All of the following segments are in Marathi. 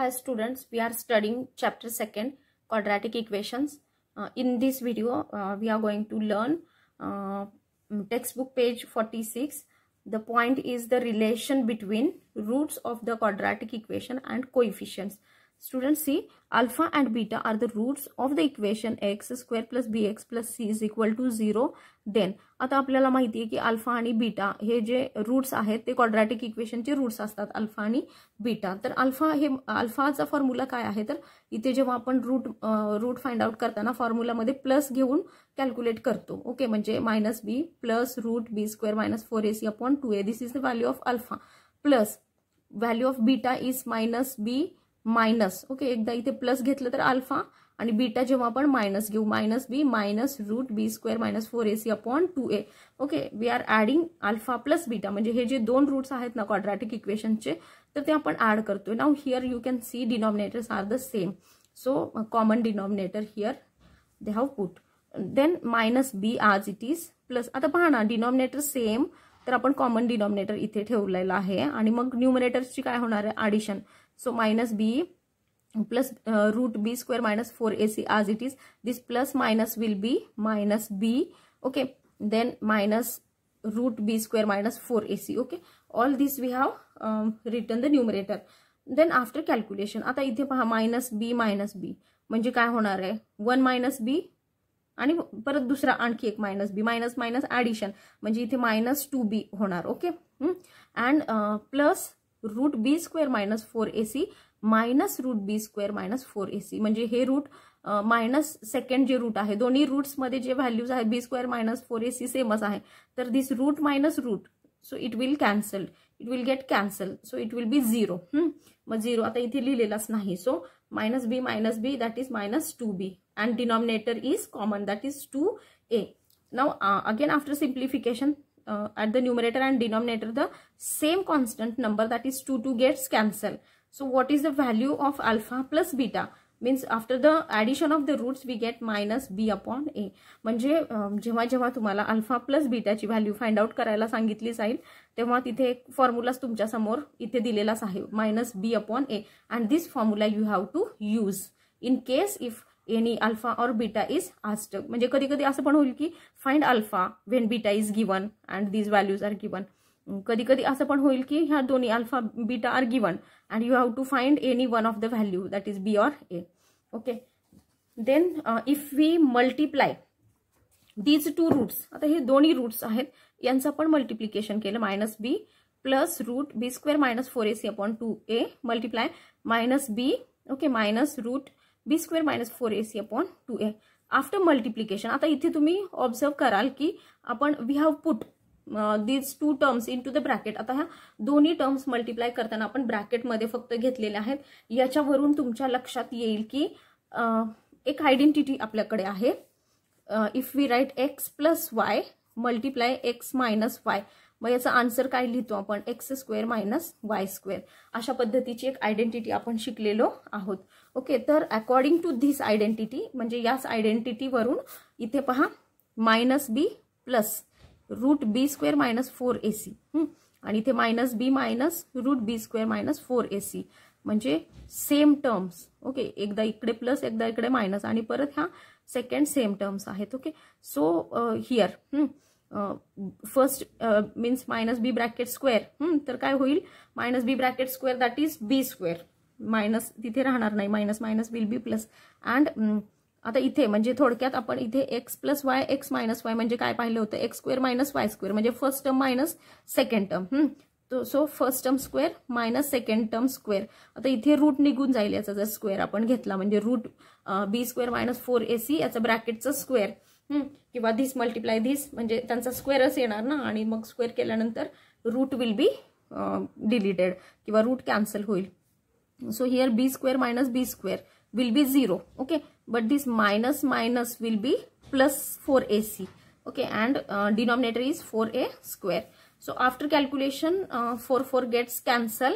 Hi students, we are studying chapter 2nd quadratic equations. Uh, in this video, uh, we are going to learn uh, textbook page 46. The point is the relation between roots of the quadratic equation and coefficients. Students see alpha and beta are the roots of the equation x square plus bx plus c is equal to 0 then आता आपल्याला माहिती आहे की अल्फा आणि बीटा हे जे रूट्स आहेत ते क्वाड्रॅटिक इक्वेशनचे रूट्स असतात अल्फा आणि बीटा तर अल्फा हे अल्फाचा फॉर्म्युला काय आहे तर इथे जेव्हा आपण रूट रूट फाइंड आउट करताना फॉर्म्युलामध्ये प्लस घेऊन कॅल्क्युलेट करतो ओके म्हणजे minus b plus root b square minus four a c upon two a this is the value of alpha plus value of beta is minus b minus okay एकदा इथे प्लस घेतलं तर अल्फा आणि बीटा जेव्हा आपण मायनस घेऊ minus b minus root b square minus four a c upon two a okay we are adding alpha plus beta म्हणजे हे जे दोन रूट्स आहेत ना क्वाड्रॅटिक इक्वेशनचे तर ते आपण ॲड करतोय now here you can see denominators are the same so common denominator here they have put then minus b as it is plus आता पहा ना डिनॉमिनेटर सेम तर आपण कॉमन डिनॉमिनेटर इथे ठेवलेला आहे आणि मग न्यूमिनेटर्सची काय होणार आहे addition so minus b plus root b square minus four a c as it is this plus minus will be minus b okay then minus root b square minus four a c okay all this we have return the numerator then after calculation आता इथे पहा मायनस बी मायनस बी म्हणजे काय होणार आहे वन मायनस बी आणि परत दुसरा आणखी एक minus b minus minus addition म्हणजे इथे मायनस टू बी होणार okay and plus root b square minus four a c minus root b square minus four a c म्हणजे हे रूट मायनस सेकंड जे रूट आहे दोन्ही रूट्समध्ये जे व्हॅल्यूज आहे b square minus four a c सेमच आहे तर this root minus root so it will cancel it will get cancel so it will be zero मग झिरो आता इथे लिहिलेलाच नाही so minus b minus b that is minus two b and denominator is common that is two a now again after simplification Uh, at the numerator and denominator the same constant number that is 2 2 gets cancelled. So what is the value of alpha plus beta? Means after the addition of the roots we get minus b upon a. Manje jama jama tumala alpha plus beta chi value find out karayala sangitli sahil. Tehmaat ithe formulas tumcha samor ithe dilela sahil minus b upon a. And this formula you have to use. In case if any alpha or beta is asked म्हणजे कधी कधी असं पण होईल की find alpha when beta is given and these values are given कधी कधी असं पण होईल की ह्या दोन्ही alpha beta are given and you have to find any one of the value that is b or a okay then if we multiply these two roots आता हे दोन्ही रूट्स आहेत यांचं पण मल्टिप्लिकेशन केलं minus b plus root b square minus four a c upon two a multiply minus b okay minus root b square minus four a c upon two a after multiplication आता इथे तुम्ही ऑब्झर्व कराल की आपण we have put these two terms into the bracket आता ह्या दोन्ही टर्म्स मल्टिप्लाय करताना आपण ब्रॅकेटमध्ये फक्त घेतलेल्या आहेत याच्यावरून तुमच्या लक्षात येईल की uh, एक आयडेंटिटी आपल्याकडे आहे if we write x plus y multiply x minus y मग याचा आन्सर काय लिहितो आपण x square minus y square अशा पद्धतीची एक आयडेंटिटी आपण शिकलेलो आहोत ओके तर अकॉर्डिंग टू धीस आयडेंटिटी म्हणजे याच आयडेंटिटीवरून इथे पहा minus b plus root b square minus four a c आणि इथे minus b minus root b square minus four a c म्हणजे सेम टर्म्स ओके एकदा इकडे प्लस एकदा इकडे मायनस आणि परत ह्या सेकंड सेम टर्म्स आहेत okay so here first means minus b bracket square तर काय होईल minus b bracket square that is b square minus तिथे राहणार नाही minus minus will B plus and आता इथे म्हणजे थोडक्यात आपण इथे x plus y x minus y म्हणजे काय पाहिलं होतं x square minus y square म्हणजे first term minus second term तो so first term square minus second term square आता इथे रूट निघून जाईल याचा जर स्क्वेअर आपण घेतला म्हणजे root b square minus four a c याचं ब्रॅकेटचं स्क्वेअर किंवा धीस मल्टिप्लाय धीस म्हणजे त्यांचा स्क्वेअरच येणार ना आणि मग स्क्वेअर केल्यानंतर रूट विल बी डिलीटेड किंवा रूट कॅन्सल होईल so here b square minus b square will be 0 okay but this minus minus will be plus 4ac okay and uh, denominator is 4a square so after calculation uh, 4 4 gets cancel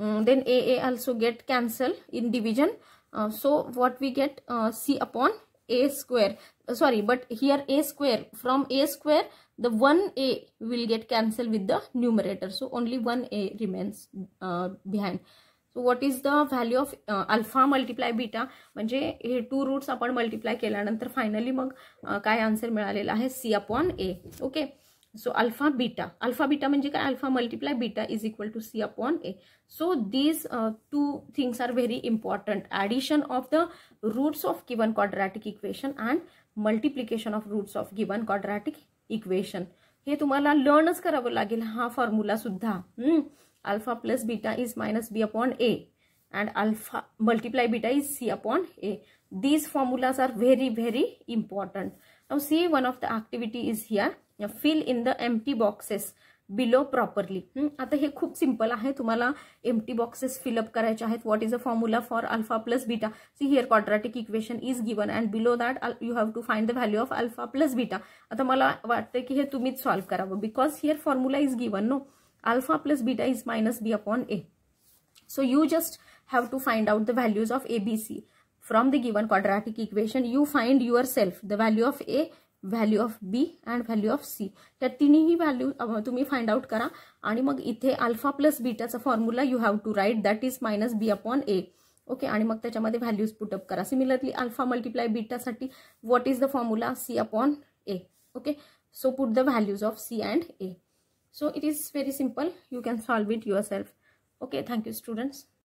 um, mm, then a a also get cancel in division uh, so what we get uh, c upon a square uh, sorry but here a square from a square the 1a will get cancelled with the numerator so only 1a remains uh, behind so what is the value of alpha multiply beta म्हणजे हे टू रूट्स आपण मल्टिप्लाय केल्यानंतर फायनली मग uh, काय आन्सर मिळालेला आहे c upon a okay so alpha beta alpha beta म्हणजे काय alpha multiply beta is equal to c upon a so these two things are very important addition of the roots of given quadratic equation and multiplication of roots of given quadratic equation हे तुम्हाला लर्नच करावं लागेल हा फॉर्म्युलासुद्धा alpha plus beta is minus b upon a and alpha multiply beta is c upon a. These formulas are very, very important. Now see one of the activity is here. Now, fill in the empty boxes below properly hmm, आता हे खूप सिम्पल आहे तुम्हाला एमटी बॉक्सेस फिलअप करायचे आहेत what is a formula for alpha plus beta see here quadratic equation is given and below that you have to find the value of alpha plus beta आता मला वाटतं की हे तुम्हीच सॉल्व्ह करावं because here formula is given no alpha plus beta is minus b upon a. So you just have to find out the values of a, b, c. From the given quadratic equation, you find yourself the value of a, value of b and value of c या तिन्ही व्हॅल्यू तुम्ही फाइंड आउट करा आणि मग इथे अल्फा प्लस बीटाचा formula you have to write that is minus b upon a okay आणि मग त्याच्यामध्ये व्हॅल्यूज पुटअप करा सिमिलरली अल्फा मल्टिप्लाय बीटासाठी what is the formula c upon a okay so put the values of c and a so it is very simple you can solve it yourself okay thank you students